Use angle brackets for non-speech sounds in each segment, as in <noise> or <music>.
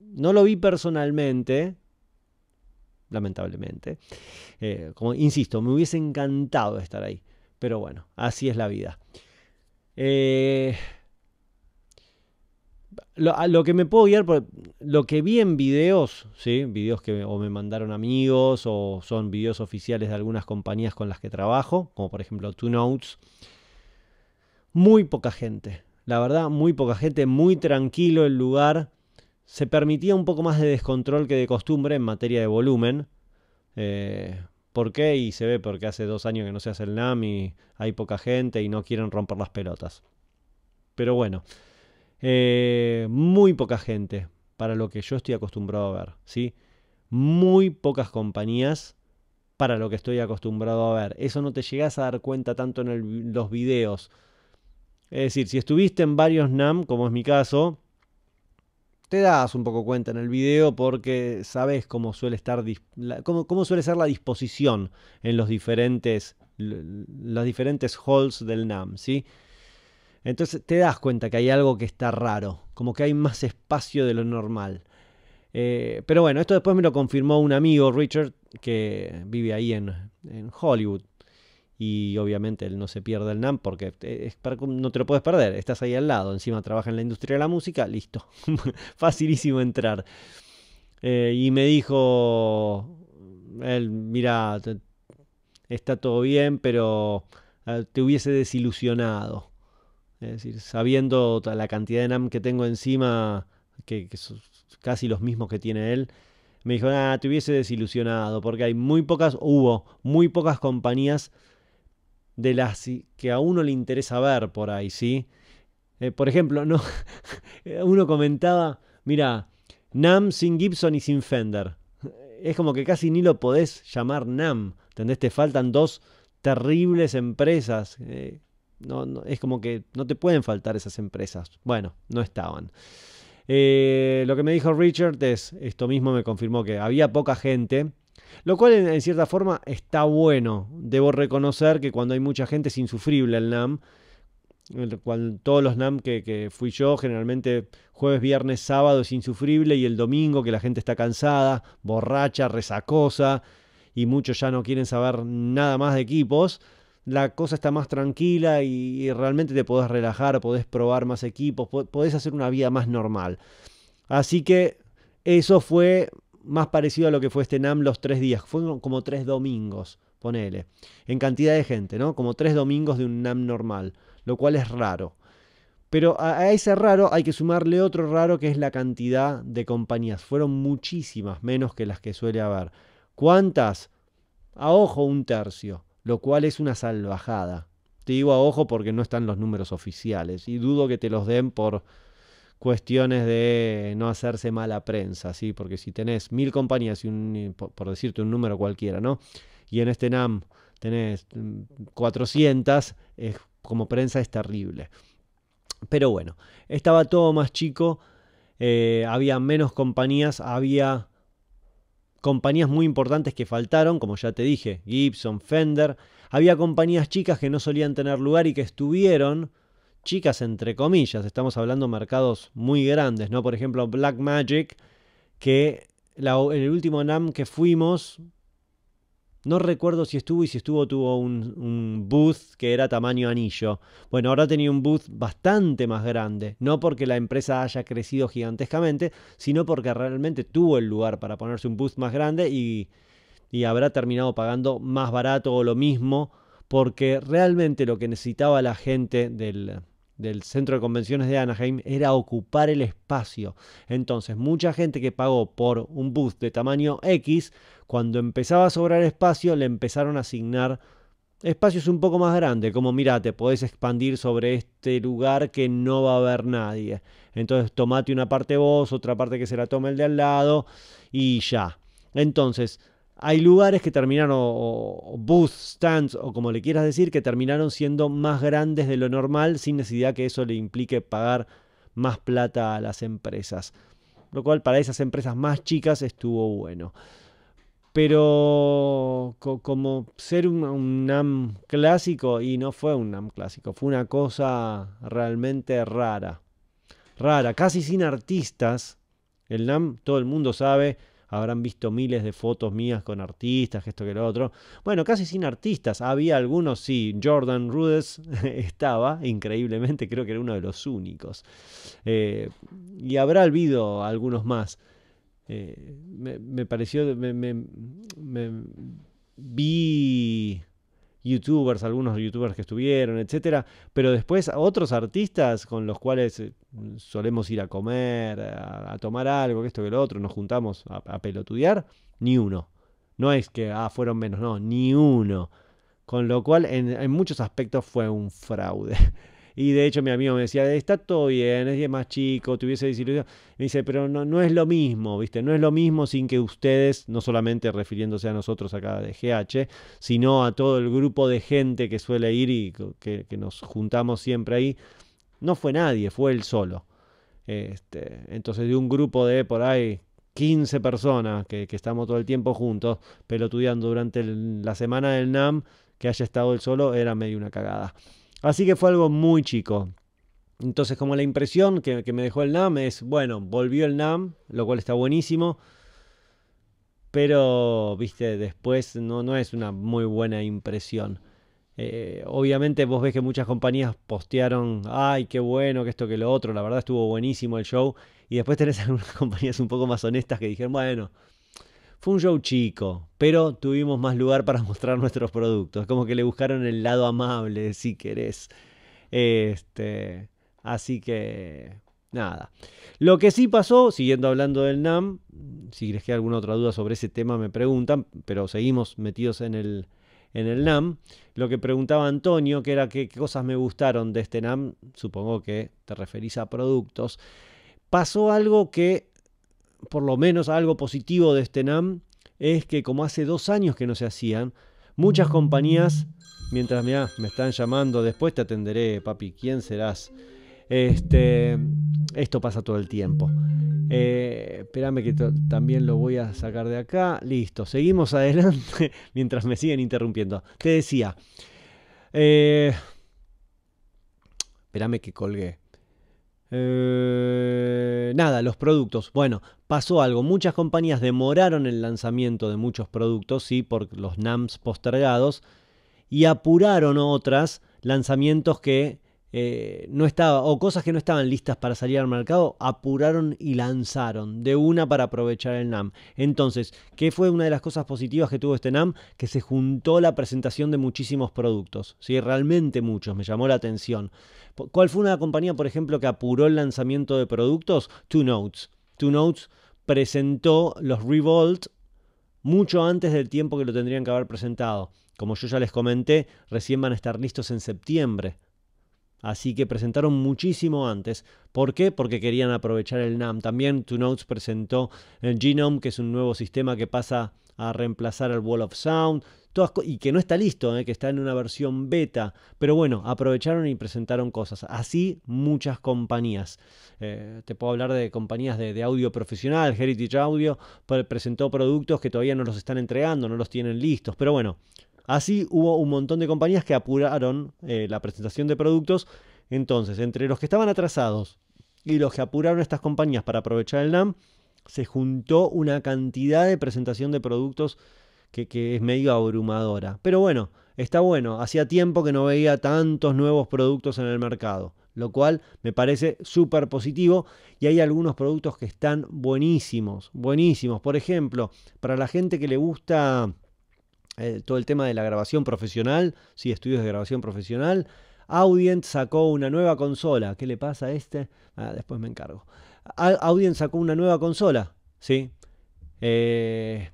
No lo vi personalmente, lamentablemente. Eh, como insisto, me hubiese encantado estar ahí. Pero bueno, así es la vida. Eh, lo, lo que me puedo guiar lo que vi en videos, ¿sí? videos que o me mandaron amigos o son videos oficiales de algunas compañías con las que trabajo, como por ejemplo Two Notes. Muy poca gente, la verdad, muy poca gente, muy tranquilo el lugar se permitía un poco más de descontrol que de costumbre en materia de volumen. Eh, ¿Por qué? Y se ve porque hace dos años que no se hace el NAM y hay poca gente y no quieren romper las pelotas. Pero bueno, eh, muy poca gente para lo que yo estoy acostumbrado a ver, ¿sí? Muy pocas compañías para lo que estoy acostumbrado a ver. Eso no te llegas a dar cuenta tanto en los videos. Es decir, si estuviste en varios NAM, como es mi caso, te das un poco cuenta en el video porque sabes cómo suele estar suele ser la disposición en los diferentes los diferentes halls del NAM, ¿sí? Entonces te das cuenta que hay algo que está raro, como que hay más espacio de lo normal. Eh, pero bueno, esto después me lo confirmó un amigo, Richard, que vive ahí en, en Hollywood y obviamente él no se pierde el NAM porque eh, es no te lo puedes perder, estás ahí al lado, encima trabaja en la industria de la música, listo, <laughs> facilísimo entrar. Eh, y me dijo, él, mira, está todo bien, pero eh, te hubiese desilusionado. Es decir, sabiendo la cantidad de NAM que tengo encima, que, son casi los mismos que tiene él, me dijo, ah, te hubiese desilusionado, porque hay muy pocas, hubo muy pocas compañías de las que a uno le interesa ver por ahí, ¿sí? Eh, por ejemplo, <laughs> uno comentaba, mira, Nam sin Gibson y sin Fender. Es como que casi ni lo podés llamar Nam, ¿entendés? Te faltan dos terribles empresas. Eh, no, no, es como que no te pueden faltar esas empresas. Bueno, no estaban. Eh, lo que me dijo Richard es, esto mismo me confirmó que había poca gente lo cual en, cierta forma está bueno. Debo reconocer que cuando hay mucha gente es insufrible el NAM. todos los NAM que, fui yo, generalmente jueves, viernes, sábado es insufrible y el domingo que la gente está cansada, borracha, resacosa y muchos ya no quieren saber nada más de equipos. La cosa está más tranquila y, y realmente te podés relajar, podés probar más equipos, podés hacer una vida más normal. Así que eso fue más parecido a lo que fue este NAM los tres días. Fueron como tres domingos, ponele. En cantidad de gente, ¿no? Como tres domingos de un NAM normal, lo cual es raro. Pero a, ese raro hay que sumarle otro raro que es la cantidad de compañías. Fueron muchísimas menos que las que suele haber. ¿Cuántas? A ojo un tercio, lo cual es una salvajada. Te digo a ojo porque no están los números oficiales y dudo que te los den por cuestiones de no hacerse mala prensa, ¿sí? porque si tenés mil compañías, y por decirte un número cualquiera, ¿no? y en este NAM tenés 400, mm, como prensa es terrible. Pero bueno, estaba todo más chico, eh, había menos compañías, había compañías muy importantes que faltaron, como ya te dije, Gibson, Fender, había compañías chicas que no solían tener lugar y que estuvieron chicas entre comillas, estamos hablando de mercados muy grandes, ¿no? Por ejemplo, Black Magic, que en el último NAM que fuimos, no recuerdo si estuvo y si estuvo tuvo un, booth que era tamaño anillo. Bueno, ahora tenía un booth bastante más grande, no porque la empresa haya crecido gigantescamente, sino porque realmente tuvo el lugar para ponerse un booth más grande y habrá terminado pagando más barato o lo mismo, porque realmente lo que necesitaba la gente del, del centro de convenciones de Anaheim era ocupar el espacio. Entonces, mucha gente que pagó por un bus de tamaño X, cuando empezaba a sobrar espacio, le empezaron a asignar espacios un poco más grandes, como mira, te podés expandir sobre este lugar que no va a haber nadie. Entonces, tomate una parte vos, otra parte que se la tome el de al lado y ya. Entonces, hay lugares que terminaron, o, stands, o como le quieras decir, que terminaron siendo más grandes de lo normal sin necesidad que eso le implique pagar más plata a las empresas. Lo cual para esas empresas más chicas estuvo bueno. Pero como ser un, un, NAM clásico, y no fue un NAM clásico, fue una cosa realmente rara. Rara, casi sin artistas. El NAM, todo el mundo sabe, habrán visto miles de fotos mías con artistas, esto que lo otro. Bueno, casi sin artistas, había algunos, sí, Jordan Rudess <laughs> estaba, increíblemente, creo que era uno de los únicos. Eh, y habrá habido algunos más. Eh, me, pareció, me vi youtubers, algunos youtubers que estuvieron, etcétera, pero después otros artistas con los cuales eh, solemos ir a comer, a, tomar algo, que esto que lo otro, nos juntamos a, pelotudear, ni uno. No es que ah, fueron menos, no, ni uno. Con lo cual, en muchos aspectos fue un fraude. Y de hecho mi amigo me decía, está todo bien, es más chico, te hubiese Me dice, pero no, no es lo mismo, ¿viste? No es lo mismo sin que ustedes, no solamente refiriéndose a nosotros acá de GH, sino a todo el grupo de gente que suele ir y que, nos juntamos siempre ahí. No fue nadie, fue él solo. Este, entonces de un grupo de por ahí 15 personas que, estamos todo el tiempo juntos, pelotudeando durante la semana del NAM, que haya estado él solo, era medio una cagada. Así que fue algo muy chico. Entonces, como la impresión que, me dejó el NAM es, bueno, volvió el NAM, lo cual está buenísimo. Pero, viste, después no, no es una muy buena impresión. Eh, obviamente vos ves que muchas compañías postearon, ay, qué bueno, que esto, que lo otro, la verdad estuvo buenísimo el show. Y después tenés <laughs> algunas compañías un poco más honestas que dijeron, bueno, fue un show chico, pero tuvimos más lugar para <laughs> mostrar nuestros productos. Como que le buscaron el lado amable, si querés. Este, así que, nada. Lo que sí pasó, siguiendo hablando del NAM, si que hay alguna otra duda sobre ese tema me preguntan, pero seguimos metidos en el, en el NAM. Lo que preguntaba Antonio, que era qué cosas me gustaron de este NAM, supongo que te referís a productos, pasó algo que por lo menos algo positivo de este NAM es que como hace dos años que no se hacían, muchas compañías, mientras me están llamando, después te atenderé, papi, ¿quién serás? Este, esto pasa todo el tiempo. Eh, espérame que también lo voy a sacar de acá. Listo, seguimos <laughs> adelante mientras me siguen interrumpiendo. Te decía, eh, espérame que colgué. Eh, nada, los productos. Bueno, pasó algo. Muchas compañías demoraron el lanzamiento de muchos productos, y por los NAMs postergados, y apuraron otras lanzamientos que eh, no estaban o cosas que no estaban listas para salir al mercado, apuraron y lanzaron de una para aprovechar el NAM. Entonces, ¿qué fue una de las cosas positivas que tuvo este NAM? Que se juntó la presentación de muchísimos productos, ¿sí? realmente muchos, me llamó la atención. ¿Cuál fue una compañía, por ejemplo, que apuró el lanzamiento de productos? Two Notes. Two Notes presentó los Revolt mucho antes del tiempo que lo tendrían que haber presentado. Como yo ya les comenté, recién van a estar listos en septiembre así que presentaron muchísimo antes. ¿Por qué? Porque querían aprovechar el NAM. También Two Notes presentó el eh, Genome, que es un nuevo sistema que pasa a reemplazar al Wall of Sound. y que no está listo, eh, que está en una versión beta. Pero bueno, aprovecharon y presentaron cosas. Así muchas compañías. Eh, te puedo hablar de compañías de, audio profesional, Heritage Audio, presentó productos que todavía no los están entregando, no los tienen listos. Pero bueno, Así hubo un montón de compañías que apuraron eh, la presentación de productos. Entonces, entre los que estaban atrasados y los que apuraron estas compañías para aprovechar el NAM, se juntó una cantidad de presentación de productos que, que es medio abrumadora. Pero bueno, está bueno. Hacía tiempo que no veía tantos nuevos productos en el mercado lo cual me parece súper positivo y hay algunos productos que están buenísimos, buenísimos. Por ejemplo, para la gente que le gusta eh, todo el tema de la grabación profesional, sí, estudios de grabación profesional. Audient sacó una nueva consola. ¿Qué le pasa a este? Ah, después me encargo. Audient sacó una nueva consola, ¿sí? Eh,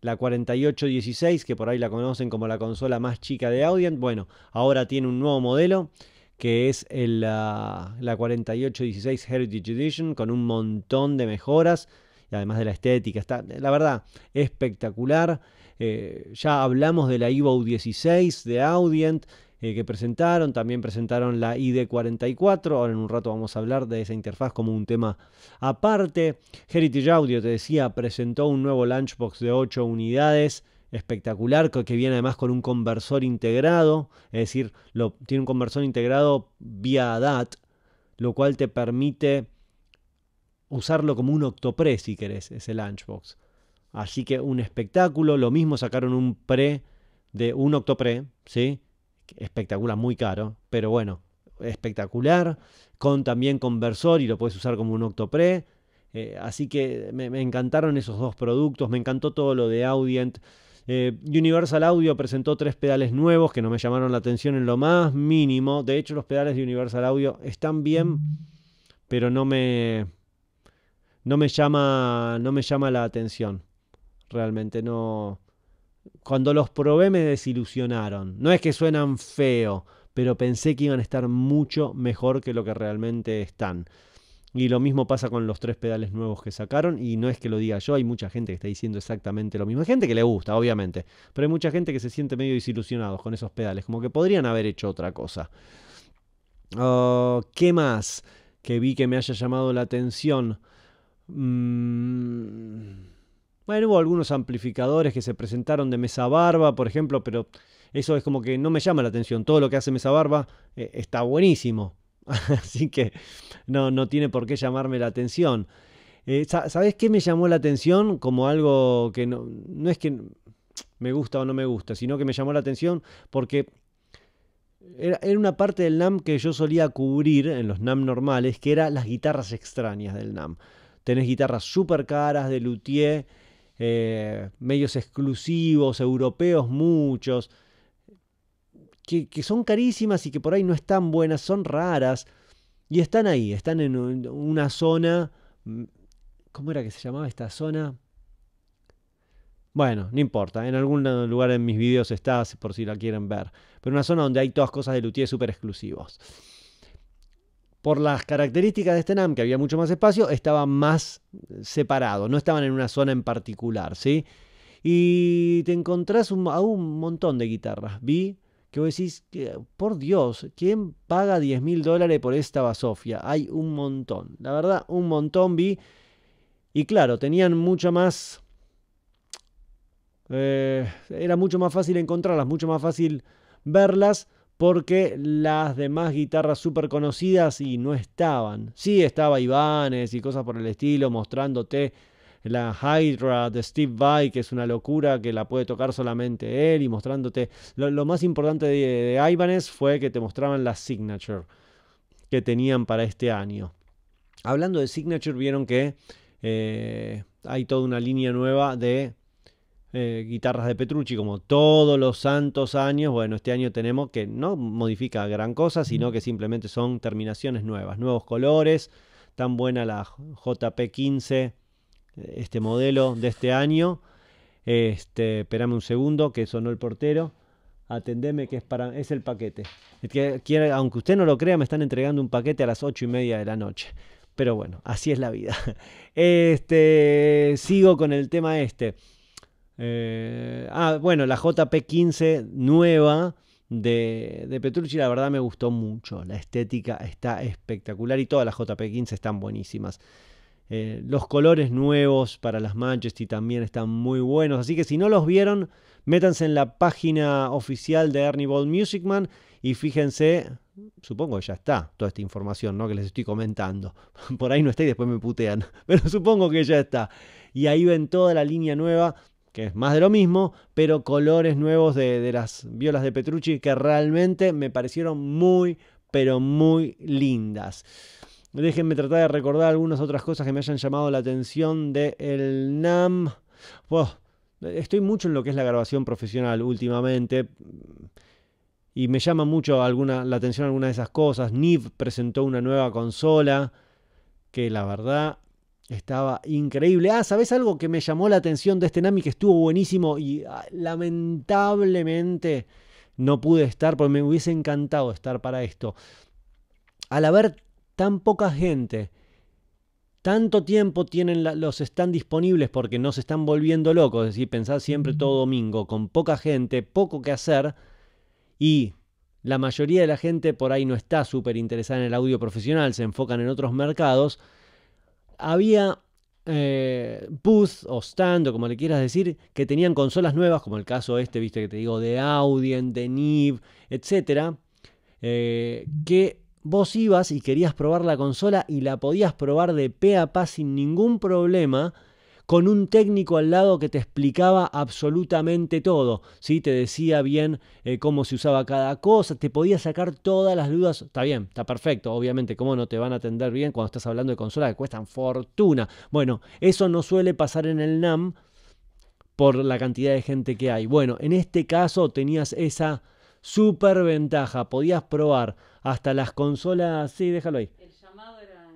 la 4816, que por ahí la conocen como la consola más chica de Audient. Bueno, ahora tiene un nuevo modelo que es la, la 4816 Heritage Edition con un montón de mejoras y además de la estética. Está, la verdad, espectacular. Eh, ya hablamos de la Evo 16 de Audient eh, que presentaron, también presentaron la ID44, ahora en un rato vamos a hablar de esa interfaz como un tema aparte. Heritage Audio, te decía, presentó un nuevo lunchbox de 8 unidades espectacular que viene además con un conversor integrado, es decir, lo, tiene un conversor integrado vía ADAT lo cual te permite usarlo como un octopress si querés, ese lunchbox. Así que un espectáculo, lo mismo sacaron un pre de un octopre, ¿sí? Espectacular, muy caro, pero bueno, espectacular, con también conversor y lo puedes usar como un octopre. Eh, así que me, encantaron esos dos productos, me encantó todo lo de Audient. Eh, Universal Audio presentó tres pedales nuevos que no me llamaron la atención en lo más mínimo. De hecho, los pedales de Universal Audio están bien, pero no me, no me, llama, no me llama la atención realmente no... Cuando los probé me desilusionaron. No es que suenan feo, pero pensé que iban a estar mucho mejor que lo que realmente están. Y lo mismo pasa con los tres pedales nuevos que sacaron. Y no es que lo diga yo, hay mucha gente que está diciendo exactamente lo mismo. Hay gente que le gusta, obviamente. Pero hay mucha gente que se siente medio desilusionado con esos pedales. Como que podrían haber hecho otra cosa. Oh, ¿Qué más que vi que me haya llamado la atención? Mm. Bueno, hubo algunos amplificadores que se presentaron de Mesa Barba, por ejemplo, pero eso es como que no me llama la atención. Todo lo que hace Mesa Barba eh, está buenísimo. <laughs> Así que no, tiene por qué llamarme la atención. Eh, ¿Sabes qué me llamó la atención? Como algo que no, no es que me gusta o no me gusta, sino que me llamó la atención porque era, una parte del NAM que yo solía cubrir en los NAM normales, que era las guitarras extrañas del NAM. Tenés guitarras súper caras de luthier eh, medios exclusivos, europeos muchos, que, son carísimas y que por ahí no están buenas, son raras, y están ahí, están en una zona, mm, ¿cómo era que se llamaba esta zona? Bueno, no importa, en algún lugar en mis videos está, por si la quieren ver, pero una zona donde hay todas cosas de luthier super exclusivos por las características de este NAM, que había mucho más espacio, estaban más separados, no estaban en una zona en particular, ¿sí? Y te encontrás un, a un montón de guitarras. Vi que vos decís, que, por Dios, ¿quién paga 10 mil dólares por esta basofia? Hay un montón. La verdad, un montón vi. Y claro, tenían mucho más... Eh, era mucho más fácil encontrarlas, mucho más fácil verlas porque las demás guitarras súper conocidas y no estaban. Sí estaba Ibanez y cosas por el estilo, mostrándote la Hydra de Steve Vai, que es una locura que la puede tocar solamente él, y mostrándote. Lo, más importante de, de fue que te mostraban la signature que tenían para este año. Hablando de signature, vieron que eh, hay toda una línea nueva de eh, guitarras de Petrucci como todos los santos años. Bueno, este año tenemos que no modifica gran cosa, sino que simplemente son terminaciones nuevas, nuevos colores. Tan buena la JP15, este modelo de este año. Este, un segundo, que sonó el portero. Atendeme que es para es el paquete. que, quiere, aunque usted no lo crea, me están entregando un paquete a las ocho y media de la noche. Pero bueno, así es la vida. <laughs> Este, sigo con el tema este. Eh, ah, bueno, la JP15 nueva de, Petrucci, la verdad me gustó mucho. La estética está espectacular y todas las JP15 están buenísimas. Eh, los colores nuevos para las Majesty también están muy buenos. Así que si no los vieron, métanse en la página oficial de Ernie Ball Music Man y fíjense. Supongo que ya está toda esta información ¿no? que les estoy comentando. <laughs> Por ahí no está y después me putean. <laughs> Pero supongo que ya está. Y ahí ven toda la línea nueva que es más de lo mismo, pero colores nuevos de, las violas de Petrucci que realmente me parecieron muy, pero muy lindas. Déjenme tratar de recordar algunas otras cosas que me hayan llamado la atención del el NAM. estoy mucho en lo que es la grabación profesional últimamente y me llama mucho alguna, la atención alguna de esas cosas. NIV presentó una nueva consola que la verdad estaba increíble. Ah, ¿sabes algo que me llamó la atención de este Nami que estuvo buenísimo y ah, lamentablemente no pude estar porque me hubiese encantado estar para esto? Al haber tan poca gente, tanto tiempo tienen los están disponibles porque no se están volviendo locos, es decir, pensar siempre todo domingo con poca gente, poco que hacer y la mayoría de la gente por ahí no está súper interesada en el audio profesional, se enfocan en otros mercados había eh, o stand o como le quieras decir, que tenían consolas nuevas, como el caso este, viste que te digo, de Audi, de Niv, etc. Eh, que vos ibas y querías probar la consola y la podías probar de pe a pa sin ningún problema con un técnico al lado que te explicaba absolutamente todo, ¿sí? te decía bien eh, cómo se usaba cada cosa, te podía sacar todas las dudas, está bien, está perfecto, obviamente, cómo no te van a atender bien cuando estás hablando de consolas que cuestan fortuna. Bueno, eso no suele pasar en el NAM por la cantidad de gente que hay. Bueno, en este caso tenías esa super ventaja, podías probar hasta las consolas, sí, déjalo ahí. El llamado era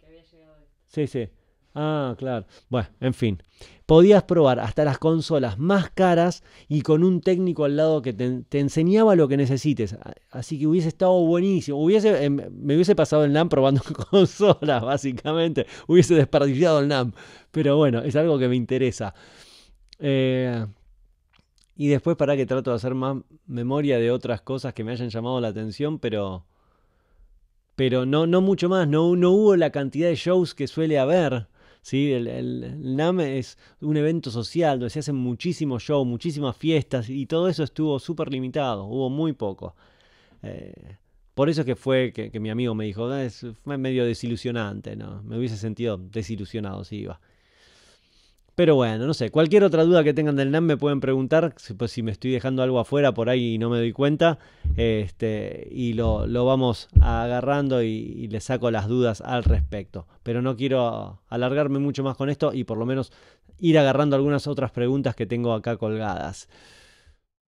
que había llegado. Sí, sí. Ah, claro. Bueno, en fin. Podías probar hasta las consolas más caras y con un técnico al lado que te, enseñaba lo que necesites. Así que hubiese estado buenísimo. Hubiese, em, me hubiese pasado el NAM probando <laughs> consolas, básicamente. Hubiese desperdiciado el NAM. Pero bueno, es algo que me interesa. Eh, y después para que trato de hacer más memoria de otras cosas que me hayan llamado la atención, pero... Pero no, no mucho más, no, no hubo la cantidad de shows que suele haber. ¿sí? El, NAM es un evento social donde se hacen muchísimos shows, muchísimas fiestas y todo eso estuvo súper limitado, hubo muy poco. Eh, por eso es que fue que, mi amigo me dijo, ah, es, fue medio desilusionante, ¿no? Me hubiese sentido desilusionado si iba. Pero bueno, no sé, cualquier otra duda que tengan del NAM me pueden preguntar, pues si me estoy dejando algo afuera por ahí y no me doy cuenta, este, y lo, lo vamos agarrando y, y les saco las dudas al respecto. Pero no quiero alargarme mucho más con esto y por lo menos ir agarrando algunas otras preguntas que tengo acá colgadas.